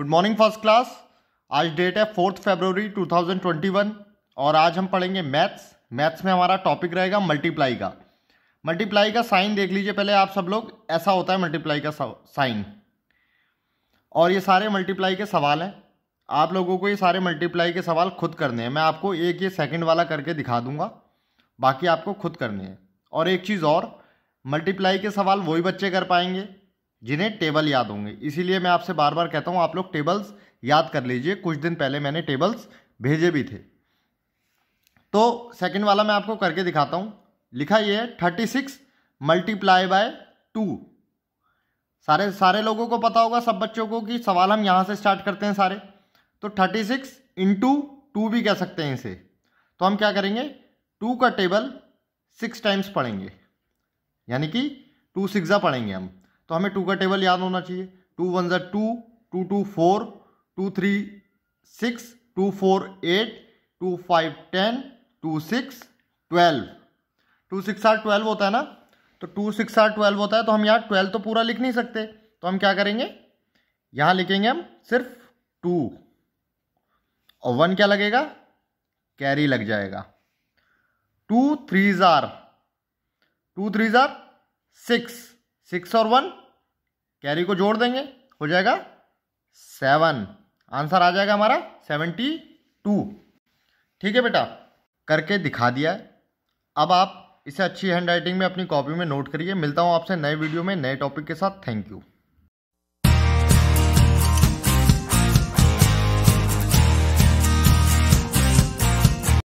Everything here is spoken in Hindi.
गुड मॉर्निंग फर्स्ट क्लास आज डेट है फोर्थ फेबरवरी 2021 और आज हम पढ़ेंगे मैथ्स मैथ्स में हमारा टॉपिक रहेगा मल्टीप्लाई का मल्टीप्लाई का साइन देख लीजिए पहले आप सब लोग ऐसा होता है मल्टीप्लाई का साइन और ये सारे मल्टीप्लाई के सवाल हैं आप लोगों को ये सारे मल्टीप्लाई के सवाल खुद करने हैं मैं आपको एक ये सेकेंड वाला करके दिखा दूंगा बाकी आपको खुद करने हैं और एक चीज़ और मल्टीप्लाई के सवाल वही बच्चे कर पाएंगे जिन्हें टेबल याद होंगे इसीलिए मैं आपसे बार बार कहता हूँ आप लोग टेबल्स याद कर लीजिए कुछ दिन पहले मैंने टेबल्स भेजे भी थे तो सेकंड वाला मैं आपको करके दिखाता हूँ लिखा ये है thirty six multiply by two सारे सारे लोगों को पता होगा सब बच्चों को कि सवाल हम यहाँ से स्टार्ट करते हैं सारे तो थर्टी सिक्स इंटू टू भी कह सकते हैं इसे तो हम क्या करेंगे टू का टेबल सिक्स टाइम्स पढ़ेंगे यानी कि टू सिक्सा पढ़ेंगे हम तो हमें टू का टेबल याद होना चाहिए टू वन ज़र two two two four two three six two four eight two five ten two six twelve two six are twelve होता है ना तो टू सिक्स आर ट्वेल्व होता है तो हम यहाँ ट्वेल्व तो पूरा लिख नहीं सकते तो हम क्या करेंगे यहाँ लिखेंगे हम सिर्फ टू और वन क्या लगेगा कैरी लग जाएगा टू थ्री ज़ार टू थ्री ज़ार सिक्स सिक्स और वन कैरी को जोड़ देंगे हो जाएगा सेवन आंसर आ जाएगा हमारा सेवेंटी टू ठीक है बेटा करके दिखा दिया है अब आप इसे अच्छी हैंड राइटिंग में अपनी कॉपी में नोट करिए मिलता हूँ आपसे नए वीडियो में नए टॉपिक के साथ थैंक यू